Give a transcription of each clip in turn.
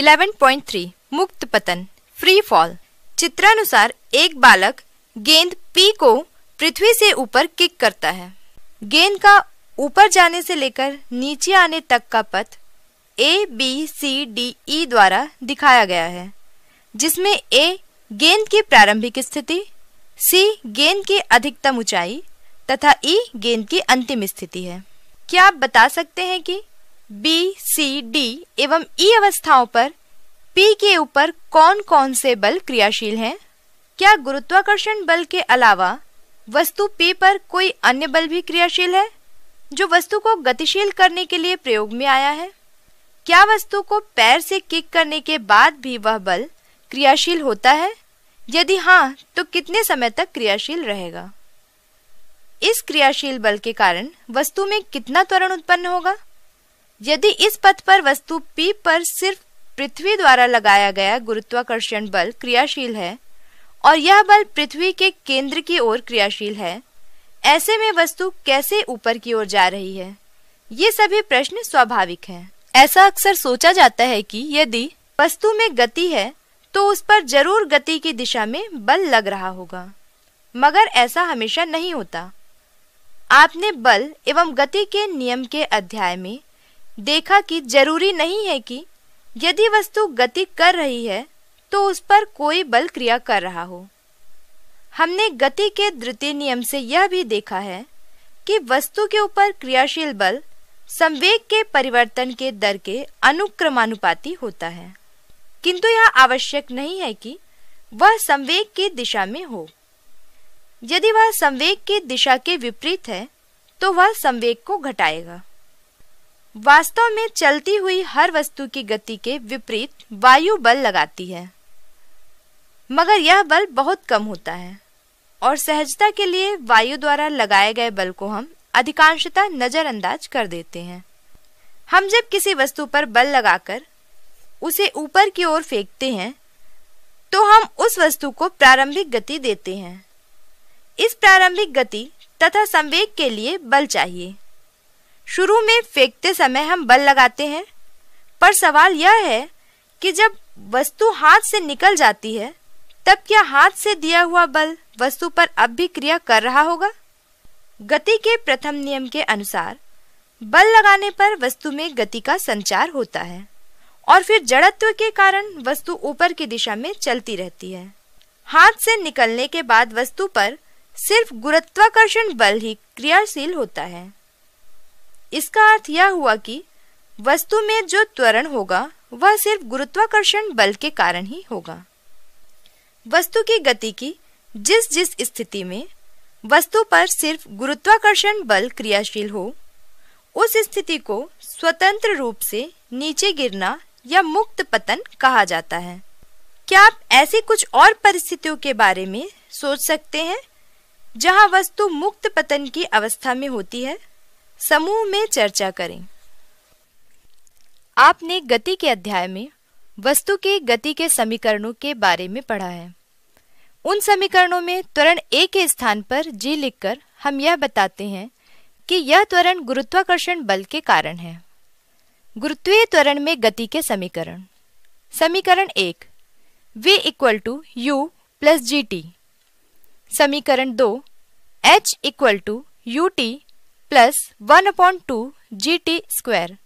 11.3 मुक्त पतन free fall चित्रानुसार एक बालक गेंद पी को पृथ्वी से ऊपर किक करता है गेंद का ऊपर जाने से लेकर नीचे आने तक का पथ A B C D E द्वारा दिखाया गया है जिसमें ए गेंद की प्रारंभिक स्थिति सी गेंद की अधिकतम ऊंचाई तथा ई e, गेंद की अंतिम स्थिति है क्या आप बता सकते हैं कि बी सी डी एवं ई e अवस्थाओं पर पी के ऊपर कौन कौन से बल क्रियाशील हैं क्या गुरुत्वाकर्षण बल के अलावा वस्तु पी पर कोई अन्य बल भी क्रियाशील है जो वस्तु को गतिशील करने के लिए प्रयोग में आया है क्या वस्तु को पैर से किक करने के बाद भी वह बल क्रियाशील होता है यदि हाँ तो कितने समय तक क्रियाशील रहेगा इस क्रियाशील बल के कारण वस्तु में कितना त्वरण उत्पन्न होगा यदि इस पथ पर वस्तु P पर सिर्फ पृथ्वी द्वारा लगाया गया गुरुत्वाकर्षण बल क्रियाशील है और यह बल पृथ्वी के केंद्र की ओर क्रियाशील है ऐसे में वस्तु कैसे ऊपर की ओर जा रही है ये सभी प्रश्न स्वाभाविक हैं। ऐसा अक्सर सोचा जाता है कि यदि वस्तु में गति है तो उस पर जरूर गति की दिशा में बल लग रहा होगा मगर ऐसा हमेशा नहीं होता आपने बल एवं गति के नियम के अध्याय में देखा कि जरूरी नहीं है कि यदि वस्तु गति कर रही है तो उस पर कोई बल क्रिया कर रहा हो हमने गति के द्वितीय नियम से यह भी देखा है कि वस्तु के ऊपर क्रियाशील बल संवेग के परिवर्तन के दर के अनुक्रमानुपाती होता है किंतु यह आवश्यक नहीं है कि वह संवेग की दिशा में हो यदि वह संवेग की दिशा के विपरीत है तो वह संवेग को घटाएगा वास्तव में चलती हुई हर वस्तु की गति के विपरीत वायु बल लगाती है मगर यह बल बहुत कम होता है और सहजता के लिए वायु द्वारा लगाए गए बल को हम अधिकांशतः नज़रअंदाज कर देते हैं हम जब किसी वस्तु पर बल लगाकर उसे ऊपर की ओर फेंकते हैं तो हम उस वस्तु को प्रारंभिक गति देते हैं इस प्रारंभिक गति तथा संवेग के लिए बल चाहिए शुरू में फेंकते समय हम बल लगाते हैं पर सवाल यह है कि जब वस्तु हाथ से निकल जाती है तब क्या हाथ से दिया हुआ बल वस्तु पर अब भी क्रिया कर रहा होगा गति के प्रथम नियम के अनुसार बल लगाने पर वस्तु में गति का संचार होता है और फिर जड़त्व के कारण वस्तु ऊपर की दिशा में चलती रहती है हाथ से निकलने के बाद वस्तु पर सिर्फ गुरुत्वाकर्षण बल ही क्रियाशील होता है इसका अर्थ यह हुआ कि वस्तु में जो त्वरण होगा वह सिर्फ गुरुत्वाकर्षण बल के कारण ही होगा वस्तु की गति की जिस जिस स्थिति में वस्तु पर सिर्फ गुरुत्वाकर्षण बल क्रियाशील हो उस स्थिति को स्वतंत्र रूप से नीचे गिरना या मुक्त पतन कहा जाता है क्या आप ऐसी कुछ और परिस्थितियों के बारे में सोच सकते हैं जहां वस्तु मुक्त पतन की अवस्था में होती है समूह में चर्चा करें आपने गति के अध्याय में वस्तु के गति के समीकरणों के बारे में पढ़ा है उन समीकरणों में त्वरण ए के स्थान पर जी लिखकर हम यह बताते हैं कि यह त्वरण गुरुत्वाकर्षण बल के कारण है गुरुत्वीय त्वरण में गति के समीकरण समीकरण एक v equal to u plus g t समीकरण दो h equal to u t plus one upon two g t square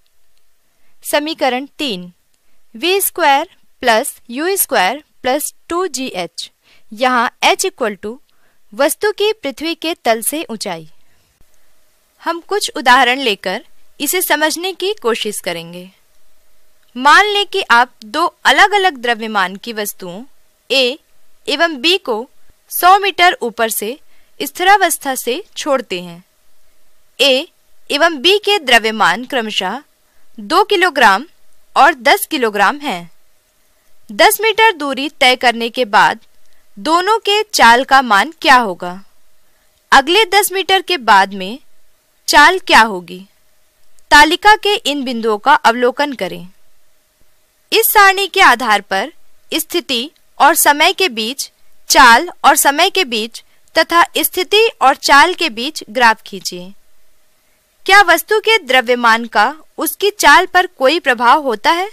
समीकरण तीन v square plus u square plus two g h यहाँ एच इक्वल टू वस्तु की पृथ्वी के तल से ऊंचाई हम कुछ उदाहरण लेकर इसे समझने की कोशिश करेंगे मान लें कि आप दो अलग अलग द्रव्यमान की वस्तुओं ए एवं बी को 100 मीटर ऊपर से स्थिरावस्था से छोड़ते हैं ए एवं बी के द्रव्यमान क्रमशः दो किलोग्राम और दस किलोग्राम हैं दस मीटर दूरी तय करने के बाद दोनों के चाल का मान क्या होगा अगले दस मीटर के बाद में चाल क्या होगी तालिका के इन बिंदुओं का अवलोकन करें इस सारणी के आधार पर स्थिति और समय के बीच चाल और समय के बीच तथा स्थिति और चाल के बीच ग्राफ खींचिए क्या वस्तु के द्रव्यमान का उसकी चाल पर कोई प्रभाव होता है